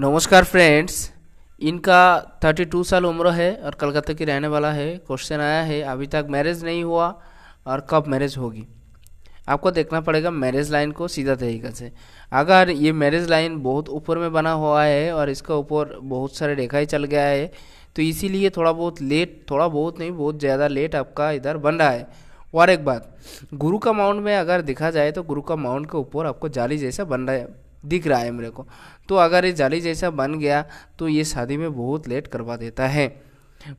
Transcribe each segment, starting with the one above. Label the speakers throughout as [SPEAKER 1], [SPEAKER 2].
[SPEAKER 1] नमस्कार फ्रेंड्स इनका 32 साल उम्र है और कलकत्ता की रहने वाला है क्वेश्चन आया है अभी तक मैरिज नहीं हुआ और कब मैरिज होगी आपको देखना पड़ेगा मैरिज लाइन को सीधा तरीके से अगर ये मैरिज लाइन बहुत ऊपर में बना हुआ है और इसका ऊपर बहुत सारे रेखाएं चल गया है तो इसीलिए थोड़ा बहुत लेट थोड़ा बहुत नहीं बहुत ज़्यादा लेट आपका इधर बन रहा है और एक बात गुरु का माउंट में अगर देखा जाए तो गुरु का माउंट के ऊपर आपको जाली जैसा बन रहा है दिख रहा है मेरे को तो अगर ये जाली जैसा बन गया तो ये शादी में बहुत लेट करवा देता है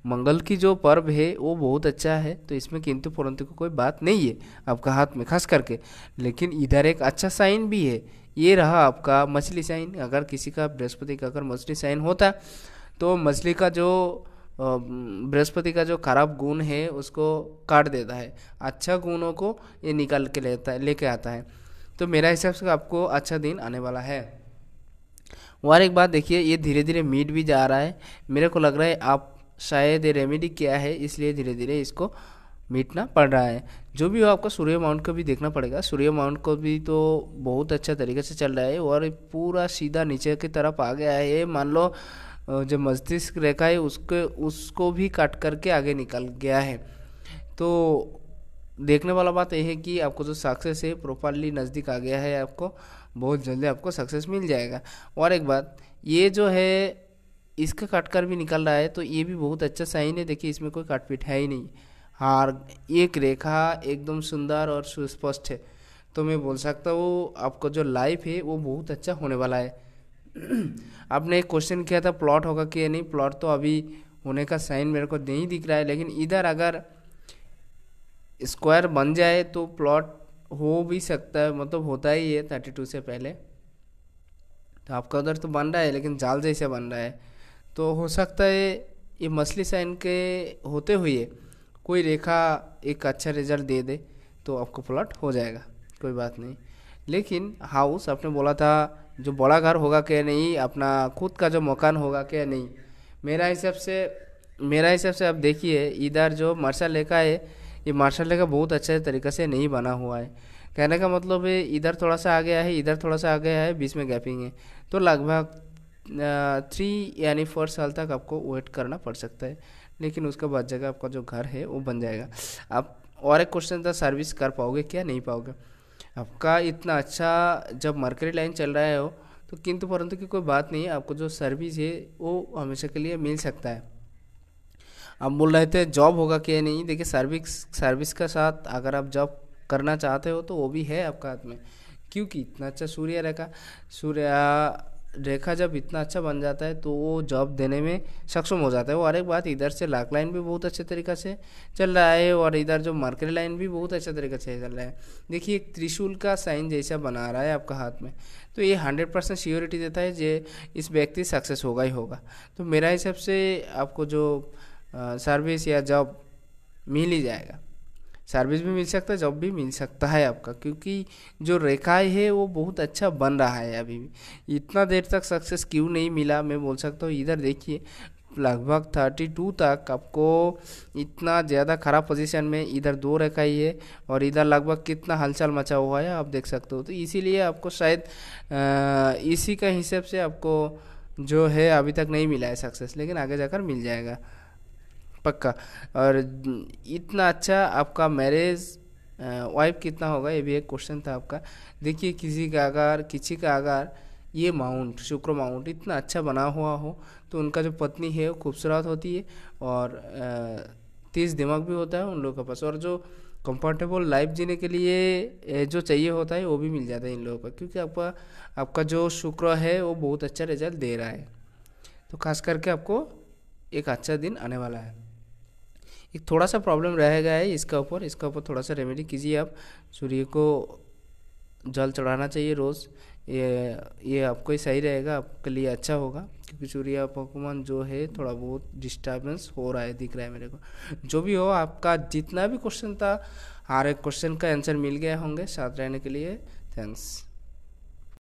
[SPEAKER 1] मंगल की जो पर्व है वो बहुत अच्छा है तो इसमें किंतु परंतु की को कोई बात नहीं है आपका हाथ में खास करके लेकिन इधर एक अच्छा साइन भी है ये रहा आपका मछली साइन अगर किसी का बृहस्पति का अगर मछली साइन होता तो मछली का जो बृहस्पति का जो खराब गुण है उसको काट देता है अच्छा गुणों को ये निकाल के लेता है लेके आता है तो मेरा हिसाब से आपको अच्छा दिन आने वाला है और एक बात देखिए ये धीरे धीरे मीट भी जा रहा है मेरे को लग रहा है आप शायद रेमेडी क्या है इसलिए धीरे धीरे इसको मीटना पड़ रहा है जो भी हो आपका सूर्य माउंट को भी देखना पड़ेगा सूर्य माउंट को भी तो बहुत अच्छा तरीके से चल रहा है और पूरा सीधा नीचे की तरफ आ गया है ये मान लो जो मस्तिष्क रेखा है उसके उसको भी काट करके आगे निकल गया है तो देखने वाला बात यह है कि आपको जो सक्सेस है प्रॉपरली नज़दीक आ गया है आपको बहुत जल्दी आपको सक्सेस मिल जाएगा और एक बात ये जो है इसका काटकर भी निकल रहा है तो ये भी बहुत अच्छा साइन है देखिए इसमें कोई काटपीट है ही नहीं हार एक रेखा एकदम सुंदर और सुस्पष्ट है तो मैं बोल सकता हूँ आपका जो लाइफ है वो बहुत अच्छा होने वाला है आपने एक क्वेश्चन किया था प्लॉट होगा कि नहीं प्लॉट तो अभी होने का साइन मेरे को नहीं दिख रहा है लेकिन इधर अगर स्क्वायर बन जाए तो प्लॉट हो भी सकता है मतलब होता ही है थर्टी टू से पहले तो आपका उधर तो बन रहा है लेकिन जाल जैसे बन रहा है तो हो सकता है ये मछली साइन के होते हुए कोई रेखा एक अच्छा रिजल्ट दे दे तो आपको प्लॉट हो जाएगा कोई बात नहीं लेकिन हाउस आपने बोला था जो बड़ा घर होगा क्या नहीं अपना खुद का जो मकान होगा क्या नहीं मेरा हिसाब से मेरा हिसाब से आप देखिए इधर जो मर्सा रेखा है ये मार्शल का बहुत अच्छे तरीके से नहीं बना हुआ है कहने का मतलब है इधर थोड़ा सा आ गया है इधर थोड़ा सा आ गया है बीच में गैपिंग है तो लगभग थ्री यानी फोर साल तक आपको वेट करना पड़ सकता है लेकिन उसके बाद जगह आपका जो घर है वो बन जाएगा आप और एक क्वेश्चन था सर्विस कर पाओगे क्या नहीं पाओगे आपका इतना अच्छा जब मरकरी लाइन चल रहा है हो तो किंतु परंतु की कोई बात नहीं है आपको जो सर्विस है वो हमेशा के लिए मिल सकता है आप बोल रहे थे जॉब होगा क्या नहीं देखिए सर्विस सर्विस का साथ अगर आप जॉब करना चाहते हो तो वो भी है आपका हाथ में क्योंकि इतना अच्छा सूर्य रेखा सूर्य रेखा जब इतना अच्छा बन जाता है तो वो जॉब देने में सक्षम हो जाता है और एक बात इधर से लाख लाइन भी बहुत अच्छे तरीके से चल रहा है और इधर जो मार्केट लाइन भी बहुत अच्छे तरीके से चल रहा है देखिए एक त्रिशूल का साइन जैसा बना रहा है आपका हाथ में तो ये हंड्रेड परसेंट श्योरिटी देता है जे इस व्यक्ति सक्सेस होगा ही होगा तो मेरा हिसाब से आपको जो सर्विस या जॉब मिल ही जाएगा सर्विस भी मिल सकता है जॉब भी मिल सकता है आपका क्योंकि जो रेखाएँ है वो बहुत अच्छा बन रहा है अभी भी इतना देर तक सक्सेस क्यों नहीं मिला मैं बोल सकता हूँ इधर देखिए लगभग थर्टी टू तक आपको इतना ज़्यादा ख़राब पोजीशन में इधर दो रेखा ही है और इधर लगभग कितना हलचल मचा हुआ है आप देख सकते हो तो इसीलिए आपको शायद इसी का हिसाब से आपको जो है अभी तक नहीं मिला है सक्सेस लेकिन आगे जाकर मिल जाएगा पक्का और इतना अच्छा आपका मैरिज वाइफ कितना होगा ये भी एक क्वेश्चन था आपका देखिए किसी का आकार किसी का अगर ये माउंट शुक्र माउंट इतना अच्छा बना हुआ हो तो उनका जो पत्नी है वो खूबसूरत होती है और तेज दिमाग भी होता है उन लोगों के पास और जो कंफर्टेबल लाइफ जीने के लिए जो चाहिए होता है वो भी मिल जाता है इन लोगों का क्योंकि आपका आपका जो शुक्र है वो बहुत अच्छा रिजल्ट दे रहा है तो खास करके आपको एक अच्छा दिन आने वाला है एक थोड़ा सा प्रॉब्लम रहेगा है इसका ऊपर इसका ऊपर थोड़ा सा रेमेडी कीजिए आप सूर्य को जल चढ़ाना चाहिए रोज़ ये ये आपको ही सही रहेगा आपके लिए अच्छा होगा क्योंकि सूर्य पकवान जो है थोड़ा बहुत डिस्टर्बेंस हो रहा है दिख रहा है मेरे को जो भी हो आपका जितना भी क्वेश्चन था हर एक क्वेश्चन का आंसर मिल गया होंगे साथ रहने के लिए थैंक्स